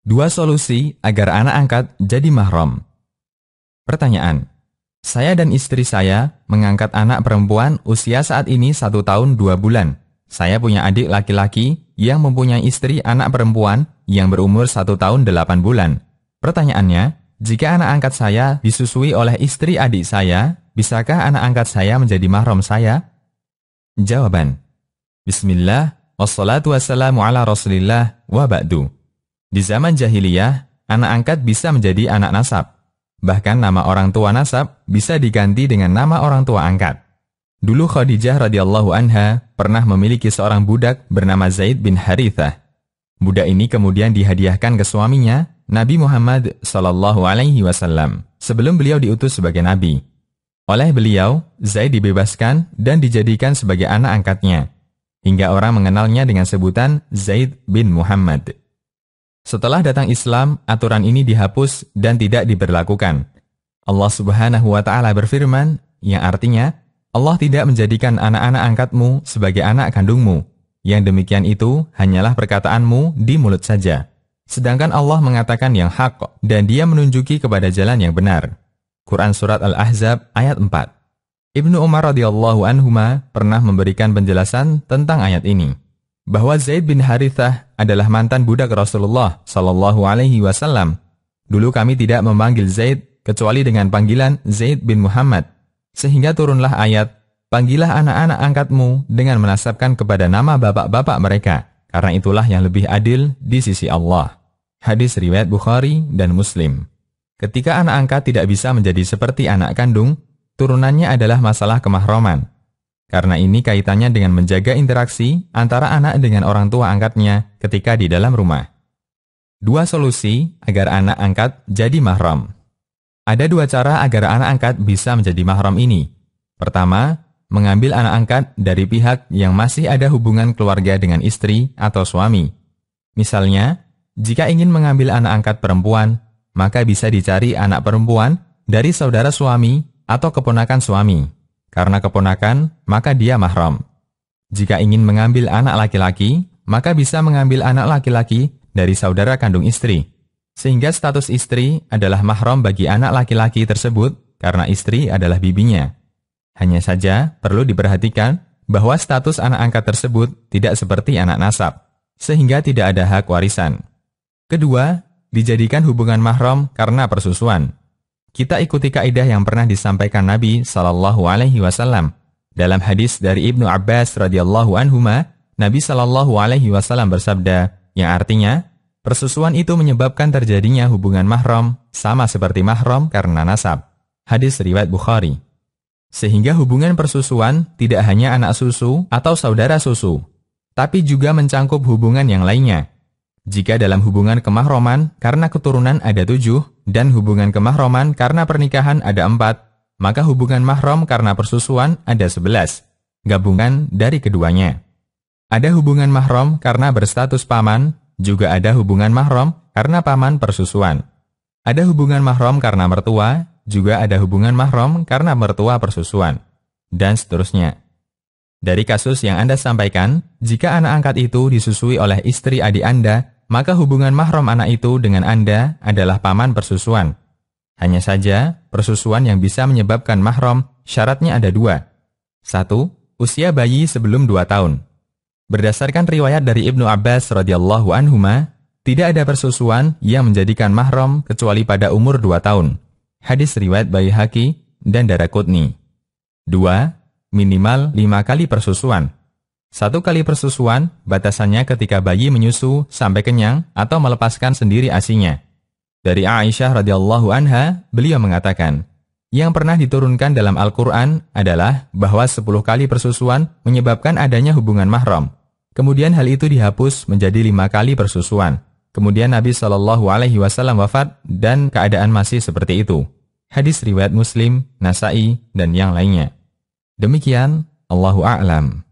Dua solusi agar anak angkat jadi mahram. Pertanyaan. Saya dan istri saya mengangkat anak perempuan usia saat ini satu tahun dua bulan. Saya punya adik laki-laki yang mempunyai istri anak perempuan yang berumur satu tahun delapan bulan. Pertanyaannya, jika anak angkat saya disusui oleh istri adik saya, bisakah anak angkat saya menjadi mahram saya? Jawaban. Bismillah, wassalatu wassalamu ala rasulillah, wa ba'du. Di zaman jahiliyah, anak angkat bisa menjadi anak nasab. Bahkan nama orang tua nasab bisa diganti dengan nama orang tua angkat. Dulu Khadijah radhiyallahu anha pernah memiliki seorang budak bernama Zaid bin Harithah. Budak ini kemudian dihadiahkan ke suaminya, Nabi Muhammad Shallallahu alaihi wasallam, sebelum beliau diutus sebagai nabi. Oleh beliau, Zaid dibebaskan dan dijadikan sebagai anak angkatnya. Hingga orang mengenalnya dengan sebutan Zaid bin Muhammad. Setelah datang Islam, aturan ini dihapus dan tidak diberlakukan. Allah Subhanahu wa taala berfirman, yang artinya, Allah tidak menjadikan anak-anak angkatmu sebagai anak kandungmu. Yang demikian itu hanyalah perkataanmu di mulut saja. Sedangkan Allah mengatakan yang hak dan dia menunjuki kepada jalan yang benar. Quran Surat Al-Ahzab ayat 4 Ibnu Umar radhiyallahu anhuma pernah memberikan penjelasan tentang ayat ini bahwa Zaid bin Harithah adalah mantan budak Rasulullah Shallallahu Alaihi Wasallam. Dulu kami tidak memanggil Zaid kecuali dengan panggilan Zaid bin Muhammad. Sehingga turunlah ayat, panggillah anak-anak angkatmu dengan menasabkan kepada nama bapak-bapak mereka, karena itulah yang lebih adil di sisi Allah. Hadis riwayat Bukhari dan Muslim. Ketika anak angkat tidak bisa menjadi seperti anak kandung, turunannya adalah masalah kemahroman. Karena ini kaitannya dengan menjaga interaksi antara anak dengan orang tua angkatnya ketika di dalam rumah. Dua solusi agar anak angkat jadi mahram. Ada dua cara agar anak angkat bisa menjadi mahram ini. Pertama, mengambil anak angkat dari pihak yang masih ada hubungan keluarga dengan istri atau suami. Misalnya, jika ingin mengambil anak angkat perempuan, maka bisa dicari anak perempuan dari saudara suami atau keponakan suami. Karena keponakan, maka dia mahram. Jika ingin mengambil anak laki-laki, maka bisa mengambil anak laki-laki dari saudara kandung istri. Sehingga status istri adalah mahram bagi anak laki-laki tersebut karena istri adalah bibinya. Hanya saja perlu diperhatikan bahwa status anak angkat tersebut tidak seperti anak nasab, sehingga tidak ada hak warisan. Kedua, dijadikan hubungan mahram karena persusuan kita ikuti kaidah yang pernah disampaikan Nabi Shallallahu Alaihi Wasallam dalam hadis dari Ibnu Abbas radhiyallahu anhuma. Nabi Shallallahu Alaihi Wasallam bersabda, yang artinya persusuan itu menyebabkan terjadinya hubungan mahram sama seperti mahram karena nasab. Hadis riwayat Bukhari. Sehingga hubungan persusuan tidak hanya anak susu atau saudara susu, tapi juga mencangkup hubungan yang lainnya, jika dalam hubungan kemahroman karena keturunan ada tujuh, dan hubungan kemahroman karena pernikahan ada empat, maka hubungan mahrom karena persusuan ada sebelas, gabungan dari keduanya. Ada hubungan mahrom karena berstatus paman, juga ada hubungan mahrom karena paman persusuan. Ada hubungan mahrom karena mertua, juga ada hubungan mahrom karena mertua persusuan, dan seterusnya. Dari kasus yang Anda sampaikan, jika anak angkat itu disusui oleh istri adik Anda, maka hubungan mahram anak itu dengan Anda adalah paman persusuan. Hanya saja, persusuan yang bisa menyebabkan mahram syaratnya ada dua. Satu, usia bayi sebelum dua tahun. Berdasarkan riwayat dari Ibnu Abbas radhiyallahu anhuma, tidak ada persusuan yang menjadikan mahram kecuali pada umur dua tahun. Hadis riwayat bayi haki dan Darakutni. Dua, minimal lima kali persusuan. Satu kali persusuan, batasannya ketika bayi menyusu sampai kenyang atau melepaskan sendiri asinya. Dari Aisyah radhiyallahu anha, beliau mengatakan, yang pernah diturunkan dalam Al-Quran adalah bahwa 10 kali persusuan menyebabkan adanya hubungan mahram. Kemudian hal itu dihapus menjadi lima kali persusuan. Kemudian Nabi Shallallahu Alaihi Wasallam wafat dan keadaan masih seperti itu. Hadis riwayat Muslim, Nasai, dan yang lainnya. Demikian, Allahu a'lam.